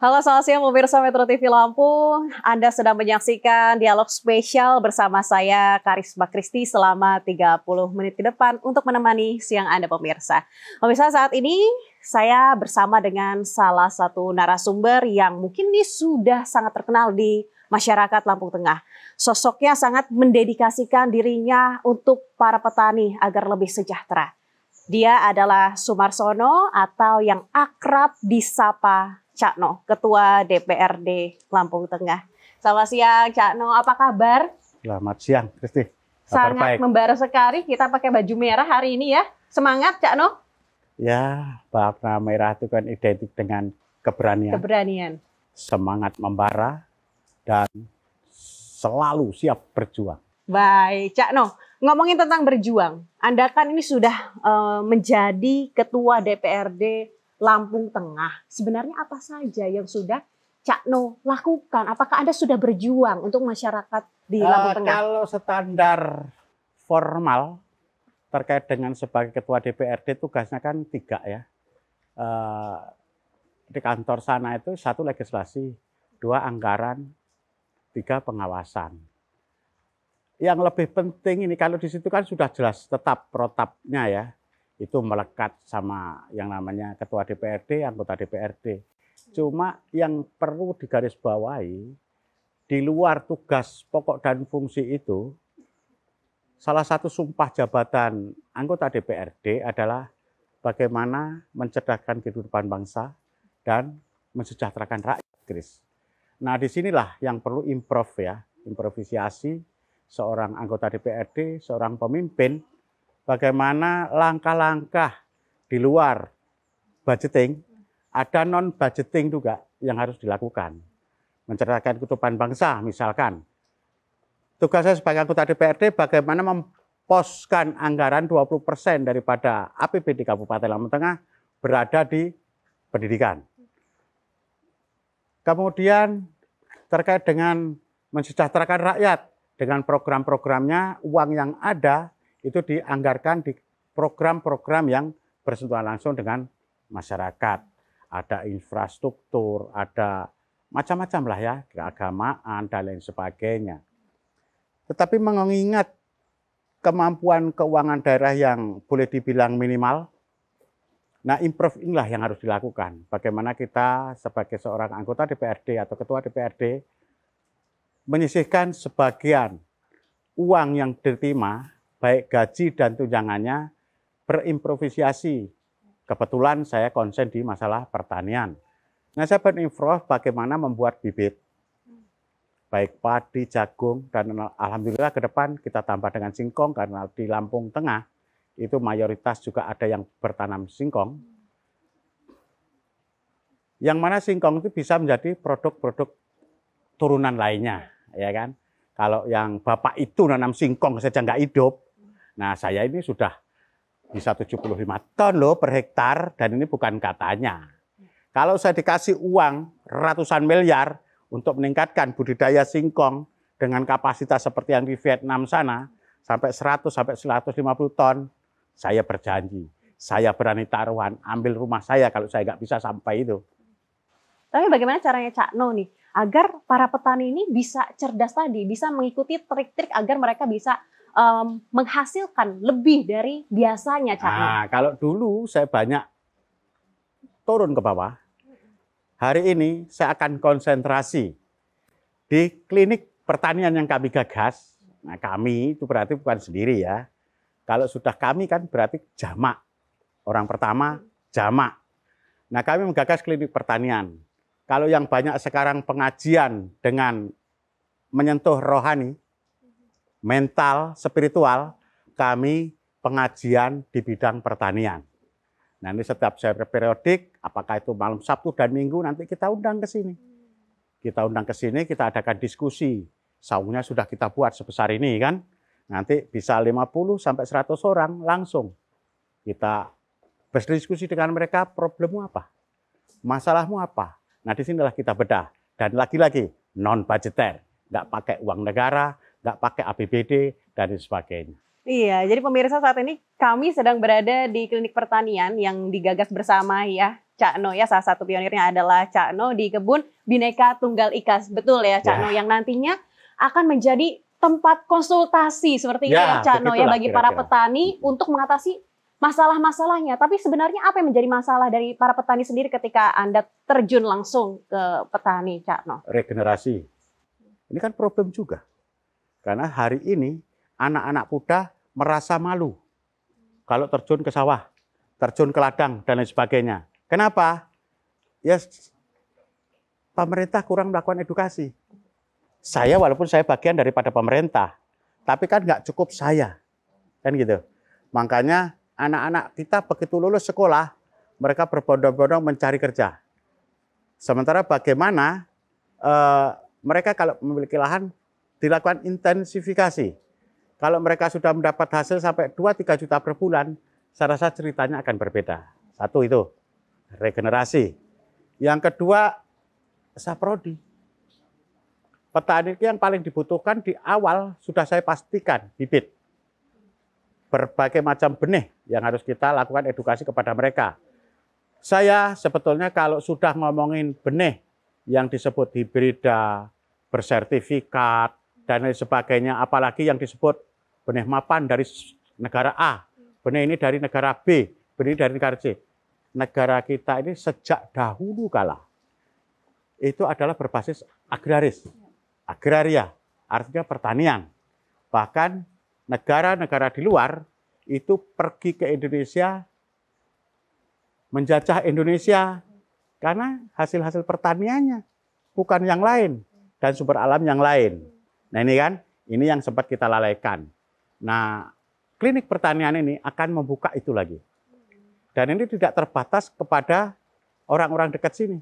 Halo selamat siang pemirsa Metro TV Lampung. Anda sedang menyaksikan dialog spesial bersama saya Karisma Kristi selama 30 menit ke depan untuk menemani siang Anda pemirsa. Pemirsa saat ini saya bersama dengan salah satu narasumber yang mungkin ini sudah sangat terkenal di masyarakat Lampung Tengah. Sosoknya sangat mendedikasikan dirinya untuk para petani agar lebih sejahtera. Dia adalah Sumarsono atau yang akrab disapa Cakno, Ketua DPRD Lampung Tengah. Selamat siang Cakno, apa kabar? Selamat siang Kristi. Sangat baik. membara sekali kita pakai baju merah hari ini ya. Semangat Cakno. Ya, warna merah itu kan identik dengan keberanian. Keberanian. Semangat membara dan selalu siap berjuang. Baik, Cak No. Ngomongin tentang berjuang, Anda kan ini sudah eh, menjadi ketua DPRD Lampung Tengah. Sebenarnya apa saja yang sudah Cak No lakukan? Apakah Anda sudah berjuang untuk masyarakat di eh, Lampung uh, Tengah? Kalau standar formal terkait dengan sebagai ketua DPRD tugasnya kan tiga ya. Uh, di kantor sana itu satu legislasi, dua anggaran, tiga pengawasan. Yang lebih penting ini kalau di situ kan sudah jelas tetap protapnya ya itu melekat sama yang namanya ketua DPRD, anggota DPRD. Cuma yang perlu digarisbawahi, di luar tugas pokok dan fungsi itu, salah satu sumpah jabatan anggota DPRD adalah bagaimana mencerdaskan kehidupan bangsa dan mensejahterakan rakyat, Inggris. Nah, disinilah yang perlu improv ya, improvisasi seorang anggota DPRD, seorang pemimpin, bagaimana langkah-langkah di luar budgeting, ada non budgeting juga yang harus dilakukan. Menceritakan kutuban bangsa misalkan. Tugas saya sebagai anggota DPRD bagaimana memposkan anggaran 20% daripada APBD Kabupaten Lampung Tengah berada di pendidikan. Kemudian terkait dengan mensejahterakan rakyat dengan program-programnya, uang yang ada itu dianggarkan di program-program yang bersentuhan langsung dengan masyarakat. Ada infrastruktur, ada macam-macam lah ya, keagamaan dan lain sebagainya. Tetapi mengingat kemampuan keuangan daerah yang boleh dibilang minimal, nah improve inilah yang harus dilakukan. Bagaimana kita sebagai seorang anggota DPRD atau ketua DPRD menyisihkan sebagian uang yang diterima baik gaji dan tunjangannya berimprovisasi. Kebetulan saya konsen di masalah pertanian. Nah, saya berinfrov bagaimana membuat bibit baik padi, jagung, dan alhamdulillah ke depan kita tambah dengan singkong karena di Lampung Tengah itu mayoritas juga ada yang bertanam singkong. Yang mana singkong itu bisa menjadi produk-produk turunan lainnya, ya kan? Kalau yang bapak itu nanam singkong saja nggak hidup, Nah, saya ini sudah bisa 75 ton loh per hektar dan ini bukan katanya. Kalau saya dikasih uang ratusan miliar untuk meningkatkan budidaya singkong dengan kapasitas seperti yang di Vietnam sana sampai 100 sampai 150 ton, saya berjanji, saya berani taruhan, ambil rumah saya kalau saya nggak bisa sampai itu. Tapi bagaimana caranya Cak No nih agar para petani ini bisa cerdas tadi, bisa mengikuti trik-trik agar mereka bisa um, menghasilkan lebih dari biasanya Cak? Nah, kalau dulu saya banyak turun ke bawah, hari ini saya akan konsentrasi di klinik pertanian yang kami gagas. Nah, kami itu berarti bukan sendiri ya. Kalau sudah kami kan berarti jamak. Orang pertama jamak. Nah, kami menggagas klinik pertanian. Kalau yang banyak sekarang pengajian dengan menyentuh rohani, mental, spiritual kami pengajian di bidang pertanian. Nah ini setiap saya periodik, apakah itu malam Sabtu dan Minggu, nanti kita undang ke sini. Kita undang ke sini, kita adakan diskusi. Saungnya sudah kita buat sebesar ini kan. Nanti bisa 50 sampai 100 orang langsung. Kita berdiskusi dengan mereka, problemmu apa? Masalahmu apa? Nah disinilah kita bedah. Dan lagi-lagi, non-budgeter. Nggak pakai uang negara, nggak pakai APBD dan sebagainya. Iya, jadi pemirsa saat ini kami sedang berada di klinik pertanian yang digagas bersama ya Cak No ya salah satu pionirnya adalah Cak No di kebun Bineka Tunggal Ika betul ya Cak ya. No yang nantinya akan menjadi tempat konsultasi seperti ya, itu ya Cak No ya bagi kira-kira. para petani untuk mengatasi masalah-masalahnya. Tapi sebenarnya apa yang menjadi masalah dari para petani sendiri ketika Anda terjun langsung ke petani Cak No? Regenerasi. Ini kan problem juga. Karena hari ini anak-anak muda merasa malu kalau terjun ke sawah, terjun ke ladang dan lain sebagainya. Kenapa? Ya pemerintah kurang melakukan edukasi. Saya walaupun saya bagian daripada pemerintah, tapi kan nggak cukup saya, kan gitu. Makanya anak-anak kita begitu lulus sekolah, mereka berbondong-bondong mencari kerja. Sementara bagaimana uh, mereka kalau memiliki lahan dilakukan intensifikasi. Kalau mereka sudah mendapat hasil sampai 2-3 juta per bulan, saya rasa ceritanya akan berbeda. Satu itu, regenerasi. Yang kedua, saprodi. Petani yang paling dibutuhkan di awal sudah saya pastikan bibit. Berbagai macam benih yang harus kita lakukan edukasi kepada mereka. Saya sebetulnya kalau sudah ngomongin benih yang disebut hibrida, bersertifikat, dan lain sebagainya. Apalagi yang disebut benih mapan dari negara A, benih ini dari negara B, benih dari negara C. Negara kita ini sejak dahulu kala itu adalah berbasis agraris, agraria, artinya pertanian. Bahkan negara-negara di luar itu pergi ke Indonesia menjajah Indonesia karena hasil-hasil pertaniannya bukan yang lain dan sumber alam yang lain. Nah ini kan, ini yang sempat kita lalaikan. Nah klinik pertanian ini akan membuka itu lagi. Dan ini tidak terbatas kepada orang-orang dekat sini.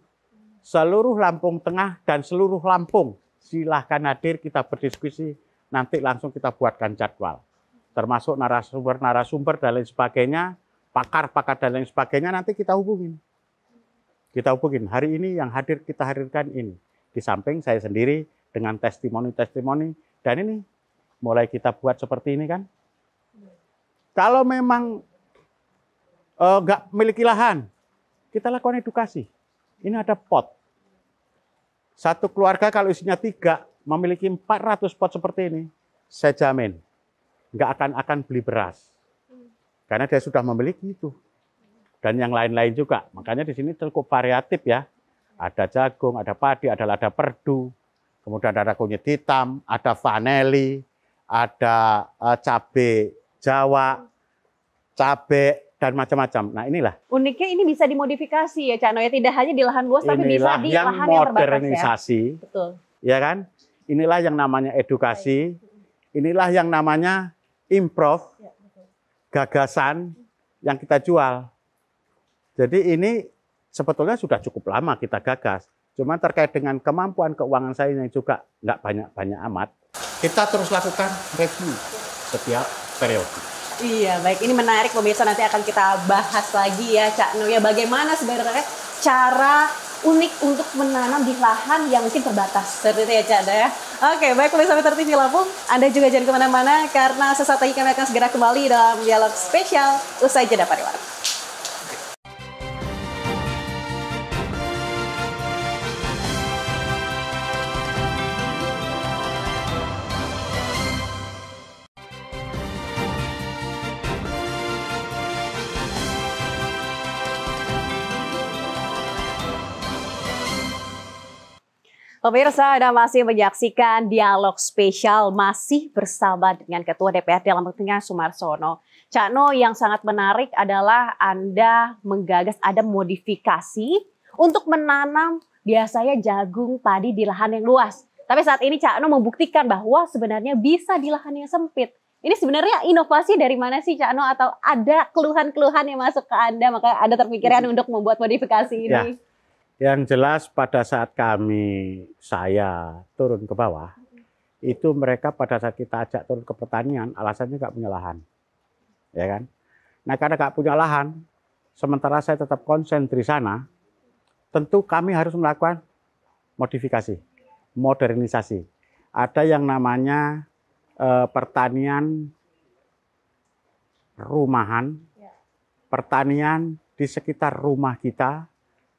Seluruh Lampung Tengah dan seluruh Lampung silahkan hadir kita berdiskusi. Nanti langsung kita buatkan jadwal. Termasuk narasumber-narasumber dan lain sebagainya, pakar-pakar dan lain sebagainya nanti kita hubungin. Kita hubungin. Hari ini yang hadir kita hadirkan ini. Di samping saya sendiri dengan testimoni-testimoni dan ini mulai kita buat seperti ini kan. Kalau memang eh, nggak uh, memiliki lahan, kita lakukan edukasi. Ini ada pot. Satu keluarga kalau isinya tiga memiliki 400 pot seperti ini, saya jamin nggak akan akan beli beras karena dia sudah memiliki itu dan yang lain-lain juga. Makanya di sini cukup variatif ya. Ada jagung, ada padi, ada lada perdu, kemudian ada kunyit hitam, ada vanili, ada uh, eh, cabai Jawa, cabai dan macam-macam. Nah inilah. Uniknya ini bisa dimodifikasi ya Cak Noya, tidak hanya di lahan luas tapi bisa di lahan yang terbatas ya. modernisasi, ya. Betul. Ya kan? Inilah yang namanya edukasi, inilah yang namanya improv, ya, gagasan yang kita jual. Jadi ini sebetulnya sudah cukup lama kita gagas. Cuma terkait dengan kemampuan keuangan saya yang juga nggak banyak-banyak amat. Kita terus lakukan review setiap periode. Iya, baik. Ini menarik pemirsa nanti akan kita bahas lagi ya Cak Ya bagaimana sebenarnya cara unik untuk menanam di lahan yang mungkin terbatas. Seperti itu ya Cak ya. Oke, baik pemirsa Meter TV Lampung, Anda juga jangan kemana-mana karena sesaat lagi kami akan segera kembali dalam dialog spesial usai jeda pariwara. Pemirsa, Anda masih menyaksikan dialog spesial masih bersama dengan Ketua DPRD dalam pertengahan Sumarsono. Cak No, yang sangat menarik adalah Anda menggagas ada modifikasi untuk menanam biasanya jagung padi di lahan yang luas. Tapi saat ini Cak No membuktikan bahwa sebenarnya bisa di lahan yang sempit. Ini sebenarnya inovasi dari mana sih Cak No atau ada keluhan-keluhan yang masuk ke Anda maka ada terpikirkan untuk membuat modifikasi ini? Ya yang jelas pada saat kami, saya turun ke bawah, itu mereka pada saat kita ajak turun ke pertanian, alasannya nggak punya lahan. Ya kan? Nah karena nggak punya lahan, sementara saya tetap konsen di sana, tentu kami harus melakukan modifikasi, modernisasi. Ada yang namanya eh, pertanian rumahan, ya. pertanian di sekitar rumah kita,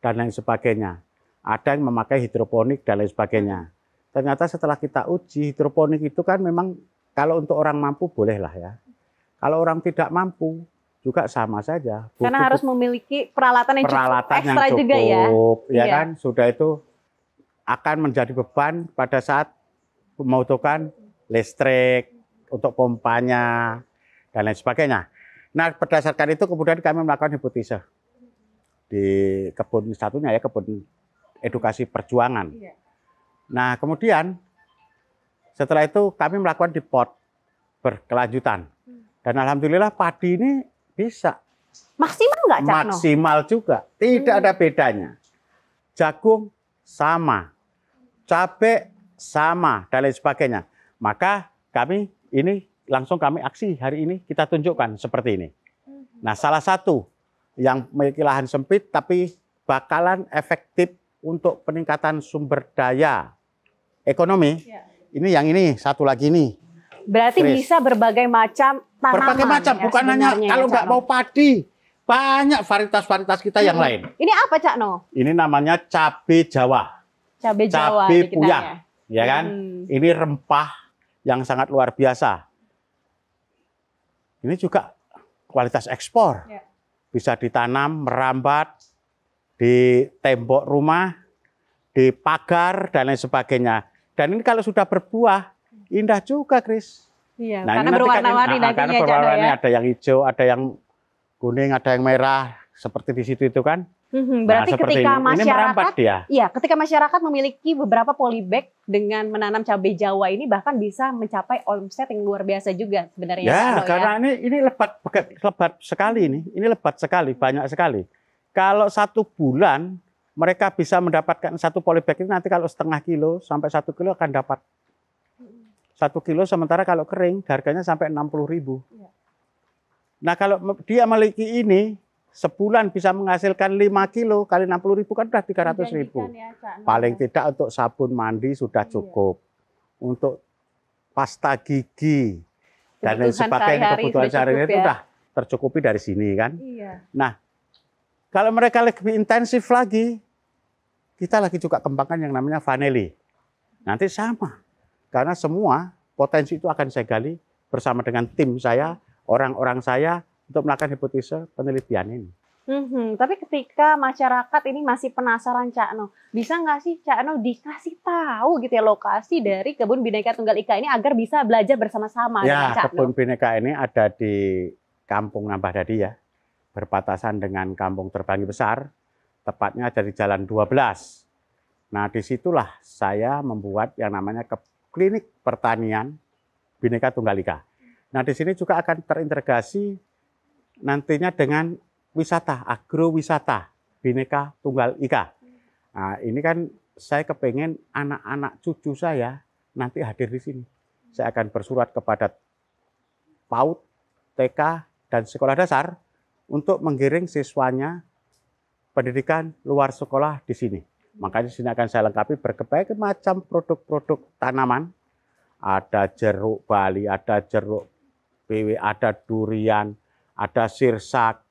dan lain sebagainya. Ada yang memakai hidroponik dan lain sebagainya. Ternyata setelah kita uji hidroponik itu kan memang kalau untuk orang mampu bolehlah ya. Kalau orang tidak mampu juga sama saja. Butuh Karena harus memiliki peralatan yang peralatan cukup ekstra yang cukup, juga ya. Ya iya. kan sudah itu akan menjadi beban pada saat membutuhkan listrik untuk pompanya dan lain sebagainya. Nah, berdasarkan itu kemudian kami melakukan hipotesis di kebun satunya ya kebun edukasi perjuangan. Iya. Nah kemudian setelah itu kami melakukan di pot berkelanjutan hmm. dan alhamdulillah padi ini bisa maksimal nggak Cakno? Maksimal juga, tidak hmm. ada bedanya. Jagung sama, cabe sama dan lain sebagainya. Maka kami ini langsung kami aksi hari ini kita tunjukkan seperti ini. Hmm. Nah salah satu yang memiliki lahan sempit tapi bakalan efektif untuk peningkatan sumber daya ekonomi. Ya. Ini yang ini satu lagi ini. Berarti Chris. bisa berbagai macam tanaman. Berbagai ya, macam, ya, bukan hanya ya, kalau nggak mau padi, banyak varietas-varietas kita hmm. yang lain. Ini apa Cak No? Ini namanya cabe Jawa. Cabe Jawa. Cabe puyang, ya. ya kan? Hmm. Ini rempah yang sangat luar biasa. Ini juga kualitas ekspor. Ya bisa ditanam merambat di tembok rumah, di pagar dan lain sebagainya. Dan ini kalau sudah berbuah indah juga, Kris. Iya, nah, karena kan berwarna-warni nah, Karena berwarna ya. ada yang hijau, ada yang kuning, ada yang merah seperti di situ itu kan. Hmm, berarti nah, ketika ini. masyarakat ini dia. ya ketika masyarakat memiliki beberapa polybag dengan menanam cabai Jawa ini bahkan bisa mencapai omset yang luar biasa juga sebenarnya. Ya, Halo, karena ya. ini ini lebat lebat sekali ini. Ini lebat sekali, banyak sekali. Kalau satu bulan mereka bisa mendapatkan satu polybag itu nanti kalau setengah kilo sampai satu kilo akan dapat satu kilo sementara kalau kering harganya sampai enam puluh ribu. Ya. Nah kalau dia memiliki ini sebulan bisa menghasilkan 5 kilo kali 60 ribu kan sudah 300 ribu. Ya, Paling tidak untuk sabun mandi sudah iya. cukup. Untuk pasta gigi dan lain sebagainya kebutuhan sehari-hari itu sudah ya. tercukupi dari sini kan. Iya. Nah, kalau mereka lebih intensif lagi, kita lagi juga kembangkan yang namanya vanili. Nanti sama. Karena semua potensi itu akan saya gali bersama dengan tim saya, orang-orang saya, untuk melakukan hipotesa penelitian ini. Hmm, tapi ketika masyarakat ini masih penasaran Cak No, bisa nggak sih Cak No dikasih tahu gitu ya lokasi dari kebun bineka tunggal ika ini agar bisa belajar bersama-sama? Ya, Cak kebun no? bineka ini ada di Kampung Nambah Dadi ya, berbatasan dengan Kampung Terbangi Besar, tepatnya dari Jalan 12. Nah, disitulah saya membuat yang namanya ke klinik pertanian bineka tunggal ika. Nah, di sini juga akan terintegrasi nantinya dengan wisata, agrowisata, Bineka Tunggal Ika. Nah, ini kan saya kepengen anak-anak cucu saya nanti hadir di sini. Saya akan bersurat kepada PAUD, TK, dan sekolah dasar untuk menggiring siswanya pendidikan luar sekolah di sini. Makanya di sini akan saya lengkapi berbagai macam produk-produk tanaman. Ada jeruk Bali, ada jeruk PW, ada durian, ada sirsak,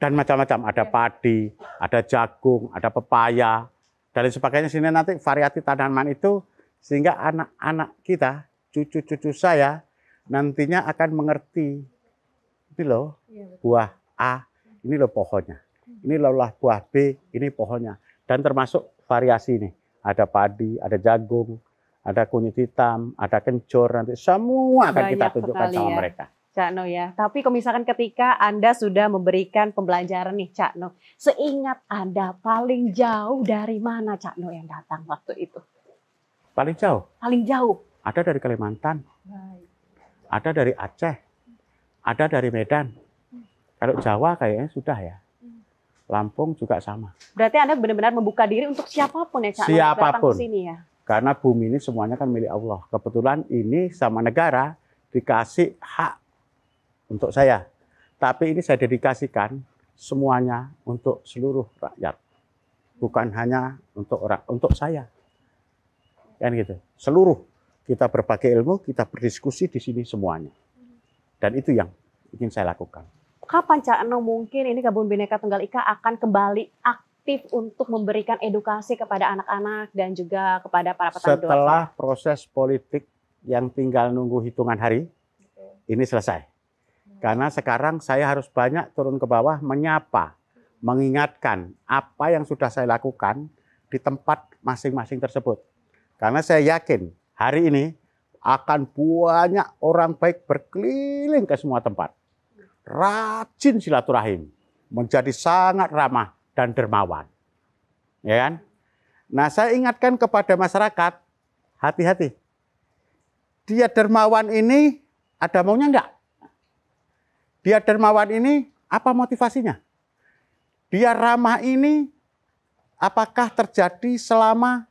dan macam-macam. Ada iya. padi, ada jagung, ada pepaya, dan sebagainya. Sini nanti variasi tanaman itu sehingga anak-anak kita, cucu-cucu saya nantinya akan mengerti ini loh iya, buah A, ini loh pohonnya. Hmm. Ini loh buah B, ini pohonnya. Dan termasuk variasi ini. Ada padi, ada jagung, ada kunyit hitam, ada kencur nanti semua akan Banyak kita tunjukkan sama ya. mereka. Cak No ya. Tapi kalau misalkan ketika Anda sudah memberikan pembelajaran nih Cak No, seingat Anda paling jauh dari mana Cak No yang datang waktu itu? Paling jauh? Paling jauh. Ada dari Kalimantan. Ada dari Aceh. Ada dari Medan. Kalau Jawa kayaknya sudah ya. Lampung juga sama. Berarti Anda benar-benar membuka diri untuk siapapun ya Cak Siapapun. Datang sini ya. Karena bumi ini semuanya kan milik Allah. Kebetulan ini sama negara dikasih hak untuk saya. Tapi ini saya dedikasikan semuanya untuk seluruh rakyat. Bukan hanya untuk orang, untuk saya. Kan gitu. Seluruh kita berbagai ilmu, kita berdiskusi di sini semuanya. Dan itu yang ingin saya lakukan. Kapan Cak Eno nah, mungkin ini Kebun Bineka Tunggal Ika akan kembali aktif untuk memberikan edukasi kepada anak-anak dan juga kepada para petani? Setelah proses politik yang tinggal nunggu hitungan hari, ini selesai karena sekarang saya harus banyak turun ke bawah menyapa, mengingatkan apa yang sudah saya lakukan di tempat masing-masing tersebut. Karena saya yakin hari ini akan banyak orang baik berkeliling ke semua tempat. Rajin silaturahim, menjadi sangat ramah dan dermawan. Ya kan? Nah, saya ingatkan kepada masyarakat, hati-hati. Dia dermawan ini ada maunya enggak? Dia dermawan ini apa motivasinya? Dia ramah ini apakah terjadi selama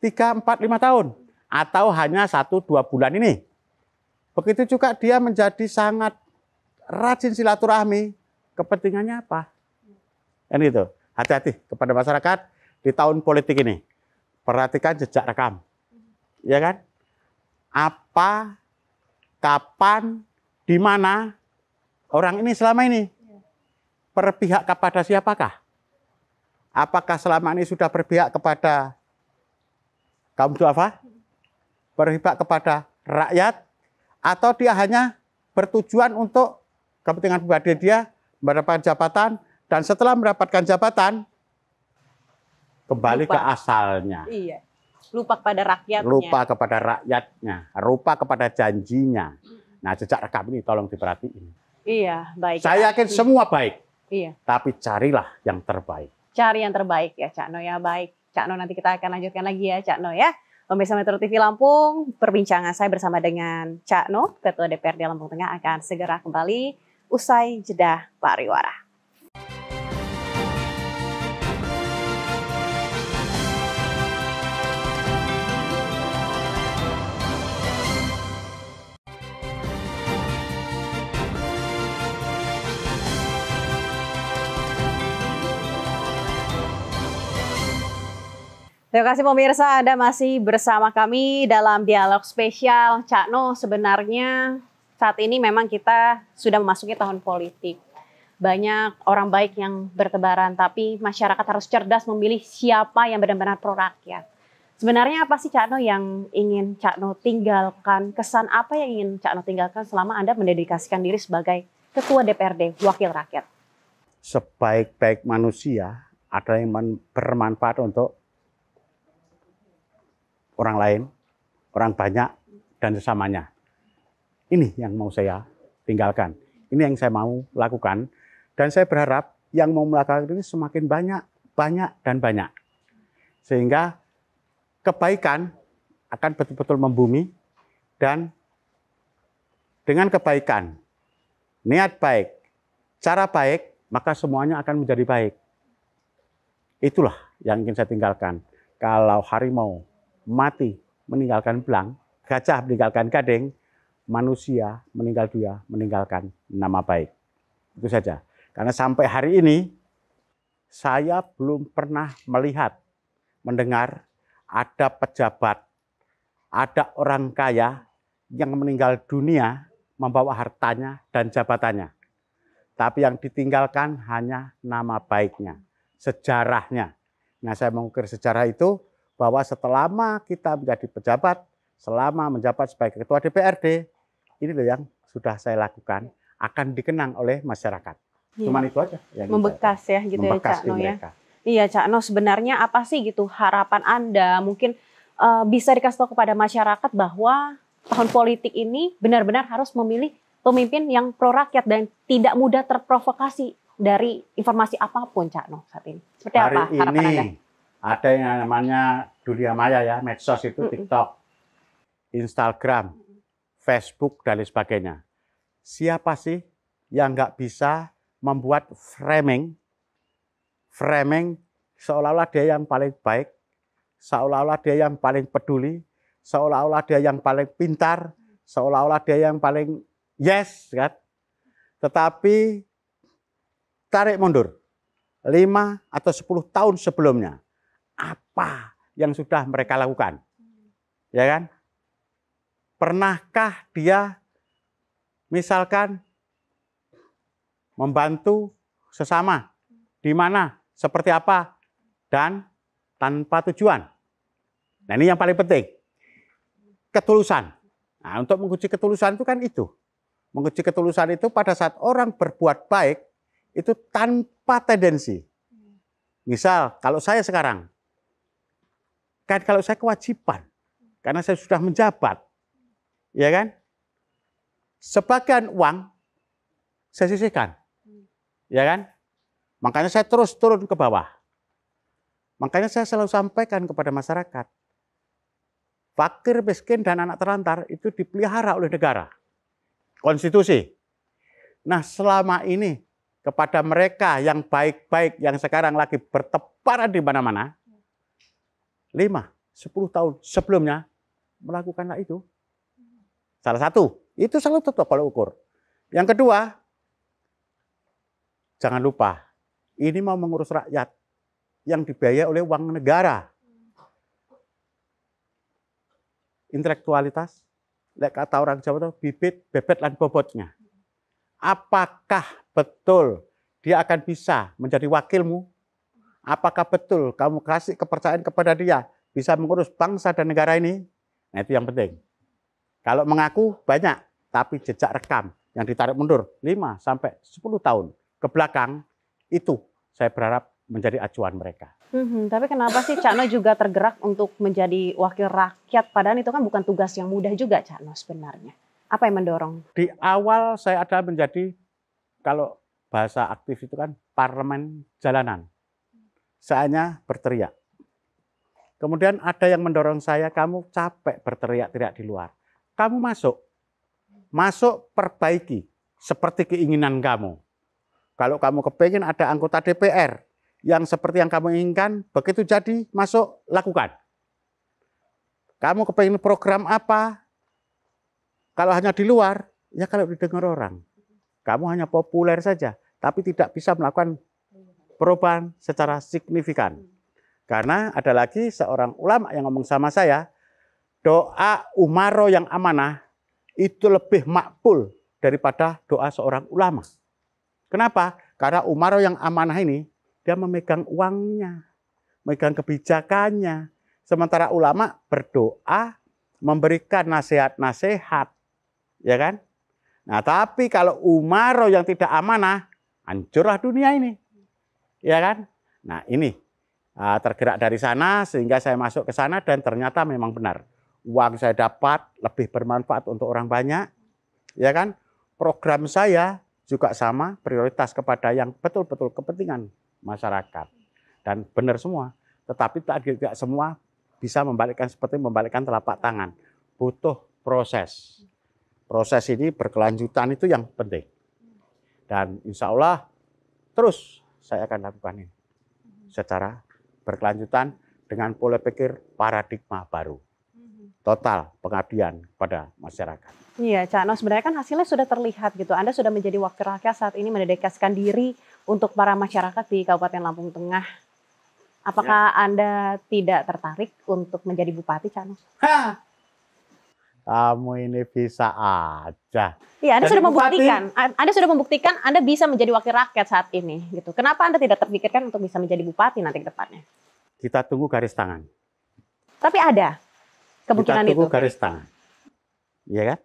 3, 4, 5 tahun? Atau hanya 1, 2 bulan ini? Begitu juga dia menjadi sangat rajin silaturahmi. Kepentingannya apa? Kan itu Hati-hati kepada masyarakat di tahun politik ini. Perhatikan jejak rekam. Ya kan? Apa, kapan, di mana Orang ini selama ini iya. berpihak kepada siapakah? Apakah selama ini sudah berpihak kepada kaum duafa? Berpihak kepada rakyat? Atau dia hanya bertujuan untuk kepentingan pribadi dia, mendapatkan jabatan, dan setelah mendapatkan jabatan, kembali lupa. ke asalnya. Iya. Lupa kepada rakyatnya. Lupa kepada rakyatnya, lupa kepada janjinya. Nah, jejak rekam ini tolong diperhatiin. Iya, baik. Saya yakin semua baik. Iya. Tapi carilah yang terbaik. Cari yang terbaik ya Cak No ya, baik. Cak No nanti kita akan lanjutkan lagi ya Cak No ya. Pemirsa Metro TV Lampung, perbincangan saya bersama dengan Cak No, Ketua DPRD Lampung Tengah akan segera kembali usai jeda pariwara. Terima kasih pemirsa, Anda masih bersama kami dalam dialog spesial. Cak No, sebenarnya saat ini memang kita sudah memasuki tahun politik. Banyak orang baik yang bertebaran, tapi masyarakat harus cerdas memilih siapa yang benar-benar pro rakyat. Sebenarnya apa sih Cak No yang ingin Cak No tinggalkan? Kesan apa yang ingin Cak No tinggalkan selama Anda mendedikasikan diri sebagai Ketua DPRD, Wakil Rakyat? Sebaik-baik manusia adalah yang bermanfaat untuk orang lain, orang banyak, dan sesamanya. Ini yang mau saya tinggalkan. Ini yang saya mau lakukan. Dan saya berharap yang mau melakukan ini semakin banyak, banyak, dan banyak. Sehingga kebaikan akan betul-betul membumi dan dengan kebaikan, niat baik, cara baik, maka semuanya akan menjadi baik. Itulah yang ingin saya tinggalkan. Kalau harimau mati meninggalkan belang, gajah meninggalkan gading, manusia meninggal dia meninggalkan nama baik. Itu saja. Karena sampai hari ini saya belum pernah melihat, mendengar ada pejabat, ada orang kaya yang meninggal dunia membawa hartanya dan jabatannya. Tapi yang ditinggalkan hanya nama baiknya, sejarahnya. Nah saya mengukir sejarah itu bahwa setelah kita menjadi pejabat, selama menjabat sebagai ketua DPRD, ini loh yang sudah saya lakukan akan dikenang oleh masyarakat. Iya. Cuman itu aja. Yang Membekas ya gitu Membekas ya Cak No ya. Iya Cak No sebenarnya apa sih gitu harapan Anda mungkin uh, bisa dikasih tahu kepada masyarakat bahwa tahun politik ini benar-benar harus memilih pemimpin yang pro rakyat dan tidak mudah terprovokasi dari informasi apapun Cak No saat ini. Seperti Hari apa harapan ini, Anda? Ada yang namanya dunia maya ya, medsos itu TikTok, Instagram, Facebook dan lain sebagainya. Siapa sih yang nggak bisa membuat framing, framing seolah-olah dia yang paling baik, seolah-olah dia yang paling peduli, seolah-olah dia yang paling pintar, seolah-olah dia yang paling yes kan. Tetapi tarik mundur 5 atau 10 tahun sebelumnya. Apa yang sudah mereka lakukan. Ya kan? Pernahkah dia misalkan membantu sesama di mana, seperti apa dan tanpa tujuan. Nah, ini yang paling penting. Ketulusan. Nah, untuk menguji ketulusan itu kan itu. Menguji ketulusan itu pada saat orang berbuat baik itu tanpa tendensi. Misal kalau saya sekarang Kan kalau saya kewajiban, karena saya sudah menjabat, ya kan? Sebagian uang saya sisihkan, ya kan? Makanya saya terus turun ke bawah. Makanya saya selalu sampaikan kepada masyarakat, fakir, miskin, dan anak terlantar itu dipelihara oleh negara. Konstitusi. Nah selama ini kepada mereka yang baik-baik yang sekarang lagi bertebaran di mana-mana, lima, sepuluh tahun sebelumnya melakukanlah itu. Salah satu, itu selalu tetap kalau ukur. Yang kedua, jangan lupa, ini mau mengurus rakyat yang dibayar oleh uang negara. Intelektualitas, lek kata orang Jawa itu bibit, bebet, dan bobotnya. Apakah betul dia akan bisa menjadi wakilmu Apakah betul kamu kasih kepercayaan kepada dia bisa mengurus bangsa dan negara ini? Nah, itu yang penting. Kalau mengaku banyak, tapi jejak rekam yang ditarik mundur 5 sampai 10 tahun ke belakang itu saya berharap menjadi acuan mereka. Hmm, tapi kenapa sih Cakno juga tergerak untuk menjadi wakil rakyat? Padahal itu kan bukan tugas yang mudah juga Cakno sebenarnya. Apa yang mendorong? Di awal saya ada menjadi kalau bahasa aktif itu kan parlemen jalanan saatnya berteriak. Kemudian ada yang mendorong saya, kamu capek berteriak-teriak di luar. Kamu masuk. Masuk perbaiki seperti keinginan kamu. Kalau kamu kepingin ada anggota DPR yang seperti yang kamu inginkan, begitu jadi masuk, lakukan. Kamu kepingin program apa? Kalau hanya di luar, ya kalau didengar orang. Kamu hanya populer saja, tapi tidak bisa melakukan perubahan secara signifikan. Karena ada lagi seorang ulama yang ngomong sama saya, doa umaro yang amanah itu lebih makbul daripada doa seorang ulama. Kenapa? Karena umaro yang amanah ini dia memegang uangnya, memegang kebijakannya. Sementara ulama berdoa memberikan nasihat-nasihat, ya kan? Nah, tapi kalau umaro yang tidak amanah, hancurlah dunia ini ya kan? Nah ini ah, tergerak dari sana sehingga saya masuk ke sana dan ternyata memang benar uang saya dapat lebih bermanfaat untuk orang banyak, ya kan? Program saya juga sama prioritas kepada yang betul-betul kepentingan masyarakat dan benar semua. Tetapi tak tidak semua bisa membalikkan seperti membalikkan telapak tangan. Butuh proses. Proses ini berkelanjutan itu yang penting. Dan insya Allah terus saya akan lakukan ini secara berkelanjutan dengan pola pikir paradigma baru total pengabdian pada masyarakat. Iya, Cak Noh, sebenarnya kan hasilnya sudah terlihat gitu. Anda sudah menjadi wakil rakyat saat ini mendedikasikan diri untuk para masyarakat di Kabupaten Lampung Tengah. Apakah ya. Anda tidak tertarik untuk menjadi bupati, Cak Hah, kamu ini bisa aja. Iya, Anda Jadi sudah membuktikan. Bupati. Anda sudah membuktikan Anda bisa menjadi wakil rakyat saat ini, gitu. Kenapa Anda tidak terpikirkan untuk bisa menjadi bupati nanti ke depannya? Kita tunggu garis tangan. Tapi ada kemungkinan Kita tunggu itu. garis tangan. Iya kan?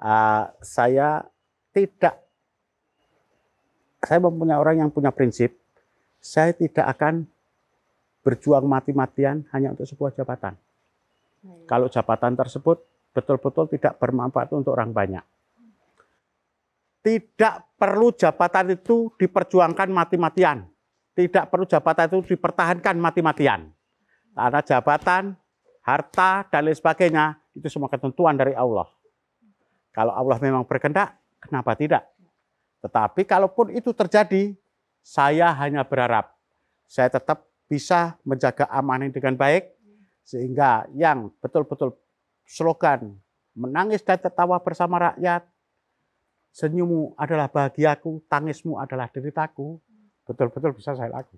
Uh, saya tidak saya mempunyai orang yang punya prinsip. Saya tidak akan berjuang mati-matian hanya untuk sebuah jabatan. Kalau jabatan tersebut betul-betul tidak bermanfaat untuk orang banyak. Tidak perlu jabatan itu diperjuangkan mati-matian. Tidak perlu jabatan itu dipertahankan mati-matian. Karena jabatan, harta, dan lain sebagainya, itu semua ketentuan dari Allah. Kalau Allah memang berkehendak, kenapa tidak? Tetapi kalaupun itu terjadi, saya hanya berharap saya tetap bisa menjaga amanah dengan baik, sehingga yang betul-betul slogan menangis dan tertawa bersama rakyat, senyummu adalah bahagiaku, tangismu adalah deritaku, betul-betul bisa saya lakukan.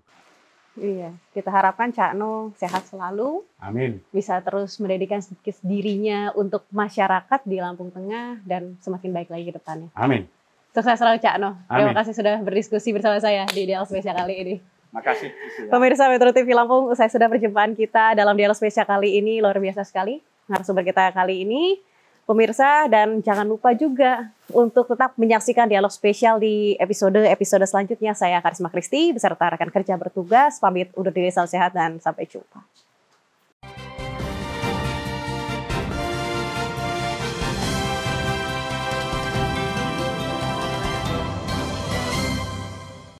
Iya, kita harapkan Cak No sehat selalu. Amin. Bisa terus mendedikan sedikit dirinya untuk masyarakat di Lampung Tengah dan semakin baik lagi ke depannya. Amin. Sukses selalu Cak No. Amin. Terima kasih sudah berdiskusi bersama saya di Ideal Spesial kali ini. Makasih. Pemirsa Metro TV Lampung, saya sudah perjumpaan kita dalam Dialog Spesial kali ini luar biasa sekali narasumber kita kali ini, pemirsa dan jangan lupa juga untuk tetap menyaksikan dialog spesial di episode-episode selanjutnya. Saya Karisma Kristi beserta rekan kerja bertugas pamit undur diri salam sehat dan sampai jumpa.